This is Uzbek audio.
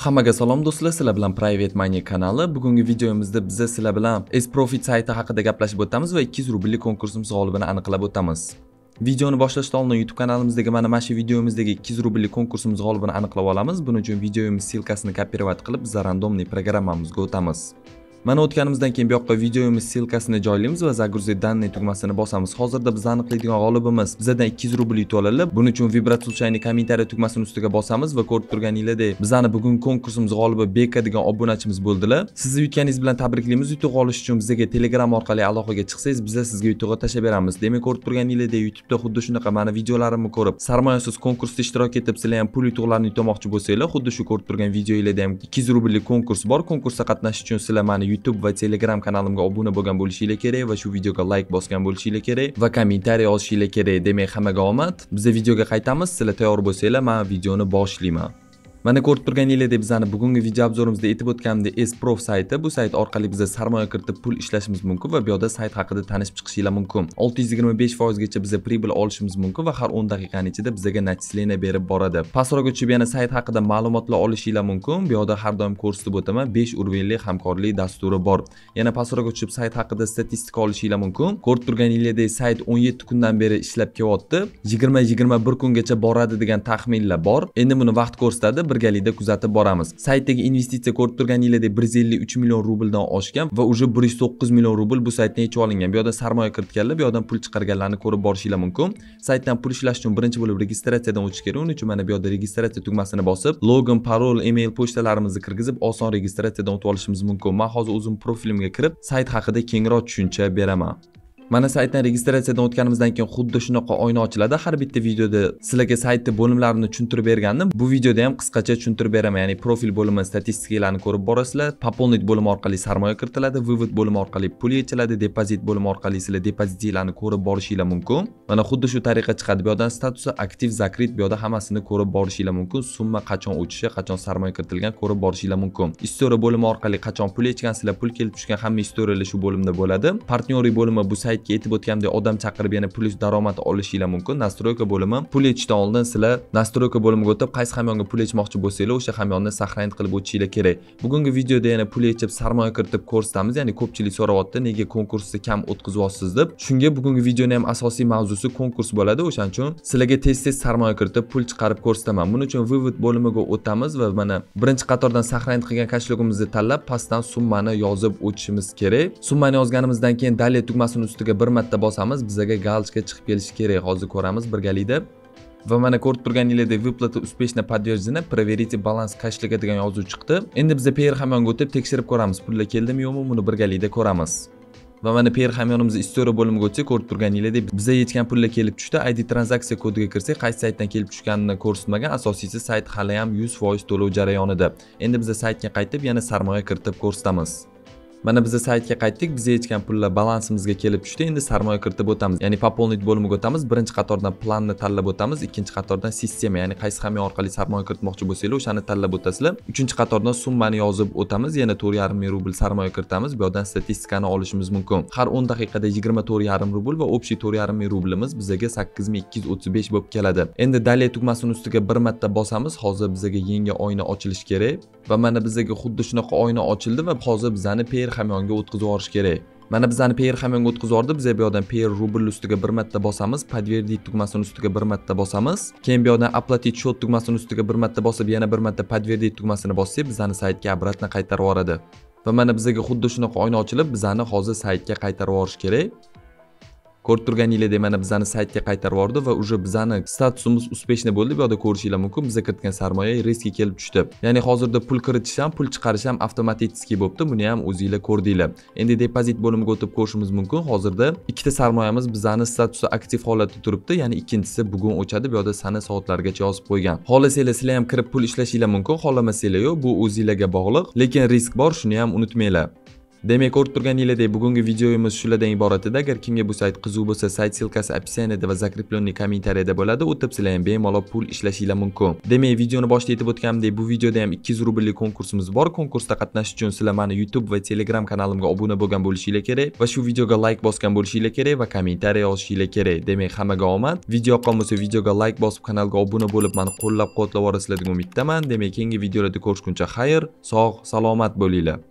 Hammaga salom do'stlar, sizlar bilan Private Money kanali. Bugungi videomizda biz sizlar bilan S-Profit sayti haqida gaplashib o'tamiz va 200 rubli konkursimiz g'olibini aniqlab o'tamiz. Videoni boshlashdan oldin YouTube kanalimizdagi mana mana shu videomizdagi 200 rubli konkursimiz g'olibini aniqlab olamiz. Buning uchun videomiz silkasini kopirovat qilib, biz randomniy programmamizga o'tamiz. mana o'tganimizdan keyin bu yoqqa videomiz ssilkasini joylaymiz va загрузи данные tugmasini bosamiz hozirda biz aniqlaydigan g'olibimiz bizadan 200 rubl yutib oladilar buning uchun vibratsiya kommentariy tugmasini ustiga bosamiz va ko'rib turganingizdek bizani bugungi konkursimiz g'olibi beka degan obunachimiz bo'ldilar sizni yutganingiz bilan tabriklaymiz yutuq olish uchun bizga telegram orqali aloqaga chiqsangiz biz sizga yutug'i tashlab beramiz demak ko'rib turganingizdek youtubeda xuddi shunaqa mani videolarimni ko'rib sarmoyasiz konkursda ishtirok etib sizlar ham pul yutuqlarni yutmoqchi bo'lsanglar xuddi shu ko'rib turgan videolarda ham 200 rubllik konkurs bor konkursda qatnashish uchun sizlar mani YouTube va Telegram kanalimga obuna bo'lgan bo'lishinglar kerak va shu videoga layk bosgan bo'lishinglar kerak va kommentariy yozishinglar kerak demak hammaga omad biza videoga qaytamiz sizlar tayyor bo'lsanglar man videoni boshlayman mana ko'rib turganinglardek bizani bugungi video obzorimizda aytib o'tganimdek esprof sayti bu sayt orqali biza sarmoya kiritib pul ishlashimiz mumkin va bu yerda sayt haqida tanishib chiqishinglar mumkin olti yuz yigirma besh foizgacha biza pribil olishimiz mumkin va har o'n daqiqani ichida bizaga начисление berib boradi pastroqqa tushib yana sayt haqida ma'lumotlar olishinglar mumkin bu yerda har doim ko'rsatib o'taman besh urvenli hamkorlik dasturi bor yana pastroqqa tushib sayt haqida statistika olishinglar mumkin ko'rib turganinglardek sayt o'n yetti kundan beri ishlab kelyapti yigirma yigirma bir kungacha boradi degan taxminlar bor endi buni vaqt ko'rsatadi birgalikda kuzatib boramiz saytdagi investitsiya ko'rib turganinglardek bir yuz ellik uch million rubldan oshgan va уже bir yuz to'qqiz million rubl bu saytdan yechib olingan bu yoqdan sarmoya kiritganlar bu yoqdan pul chiqarganlarni ko'rib borishinglar mumkin saytdan pul ishlash uchun birinchi bo'lib registratsiyadan o'tish kerak uning uchun mana bu yoqda registratsiya tugmasini bosib login parol email pochtalarimizni kirgizib oson registratsiyadan o'tib olishimiz mumkin man hozir o'zim profilimga kirib sayt haqida kengroq tushuncha beraman mana saytdan registratsiyadan o'tganimizdan keyin xuddi shunaqa oyna ochiladi har bitta videoda sizlarga saytni bo'limlarini tushuntirib bergandim bu videoda ham qisqacha tushuntirib beraman ya'ni profil bo'limi statistikalarni ko'rib borasizlar пополнить bo'limi orqali sarmoya kiritiladi вывод bo'limi orqali pul yechiladi depozit bo'limi orqali sizlar depozitinglarni ko'rib borishinglar mumkin mana xuddi shu tariqa chiqadi bu yoqdan statusi aktiv zakrit bu yoqda hammasini ko'rib borishinglar mumkin summa qachon o'tishi qachon sarmoya kiritilgan ko'rib borishinglar mumkin istoriya bo'limi orqali qachon pul yechgan sizlar pul kelib tushgan hamma istoriyalar shu bo'limda bo'ladi partnyorlik bo'limi bu sayt aytgan yetib o'tganimdek odam chaqirib yana plyus daromad olishinglar mumkin nastroyka bo'limi pul yechishdan oldin sizlar nastroyka bo'limiga o'tib qaysi hamyonga pul yechmoqchi bo'lsanglar o'sha hamyonni сохранить qilib o'tishinglar kerak bugungi videoda yana pul yechib sarmoya kiritib ko'rsatamiz ya'ni ko'pchilik so'rayapti nega konkursni kam o'tkazyapsiz deb shunga bugungi videoni ham asosiy mavzusi konkurs bo'ladi o'shaning uchun sizlarga tez tez sarmoya kiritib pul chiqarib ko'rsataman buning uchun vivod bo'limiga o'tamiz va mana birinchi qatordan сохранить qilgan kashlogimizni tanlab pastdan summani yozib o'tishimiz kerak summani yozganimizdan keyin далее tugmasini ustiga galchka bir marta bosamiz bizaga galochka chiqib kelishi kerak hozir ko'ramiz birgalikda va mana ko'rib turganinglardek выплата успешно подтверждена проверите баланс кошелька degan yozuv chiqdi endi biza per hamyonga o'tib tekshirib ko'ramiz pullar keldimi yo'qmi buni birgalikda ko'ramiz va mana per hamyonimiz istoriya bo'limiga o'tsak ko'rib turganinglardek bizga yetgan pullar kelib tushdi id tranzaksiya kodiga kirsak qaysi saytdan kelib tushganini ko'rsatmagan asosiysi sayt hali ham yuz foiz to'lov jarayonida endi biza saytga qaytib yana sarmoya kiritib ko'rsatamiz mana biz saytga qaytdik bizga yetgan pullar balansimizga kelib tushdi endi sarmoya kiritib o'tamiz ya'ni пополнить bo'limiga o'tamiz birinchi qatordan planni tanlab o'tamiz ikkinchi qatordan sistema ya'ni qaysi hamyon orqali sarmoya kiritmoqchi bo'lsanglar o'shani tanlab o'tasizlar uchinchi qatordan summani yozib o'tamiz yana to'rt yarim ming rubl sarmoya kiritamiz bu yoqdan statistikani olishimiz mumkin har o'n daqiqada yigirma to'rt yarim rubl va общий to'rt yarim ming rublimiz bizaga sakkiz ming ikki yuz o'ttiz besh bo'lib keladi endi dalya tugmasini ustiga bir marta bosamiz hozir bizaga yangi oyna ochilishi kerak va mana bizaga xuddi shunaqa oyna ochildi va hozir bizani per hamyonga o'tkazib yuborish kerak mana bizani per hamyonga o'tkazib yubordi biz bu yoqdan per rubl ustiga bir marta bosamiz подтвердить tugmasini ustiga bir marta bosamiz keyin bu yoqdan оплатить счет tugmasini ustiga bir marta bosib yana bir marta подтвердить tugmasini bossak bizani saytga обратно qaytarib yuboradi va mana bizaga xuddi shunaqa oyna ochilib bizani hozir saytga qaytarib yuborish kerak ko'rib turganinglardek mana bizani saytga qaytarib yubordi va уже bizani statusimiz успешный bo'ldi bu yoqda ko'rishinglar mumkin biza kiritgan sarmoya riskga kelib tushdi ya'ni hozirda pul kiritish ham pul chiqarish ham avtomatikiy bo'libdi buni ham o'zinglar ko'rdinglar endi depozit bo'limiga o'tib ko'rishimiz mumkin hozirda ikkita sarmoyamiz bizani statusi aktiv holatda turibdi ya'ni ikkinchisi bugun o'chadi bu yoqda sana soatlargacha yozib qo'ygan xohlasanglar sizlar ham kirib pul ishlashinglar mumkin xohlamasanglar yo'q bu o'zinglarga bog'liq lekin risk bor shuni ham unutmanglar demak ko'rib turganinglardek bugungi videomiz shulardan iborat edi agar kimga bu sayt qiziq bo'lsa sayt ssilkasi opisaniyada va закрепленный kommentariyada bo'ladi o'tib sizlar ham bemalol pul ishlashinglar mumkin demak videoni boshida aytib o'tganimdek bu videoda ham 200 rubllik konkursimiz bor konkursda qatnashish uchun sizlar mani youtube va telegram kanalimga obuna bo'lgan bo'lishinglar kerak va shu videoga like bosgan bo'lishinglar kerak va kommentariy yozishinglar kerak demak hammaga omad video yoqqan bo'lsa videoga like bosib kanalga obuna bo'lib mani qo'llab quvvatlab borasizlar degan umiddaman demak keyingi videolarda ko'rishguncha xayr sog' salomat bo'linglar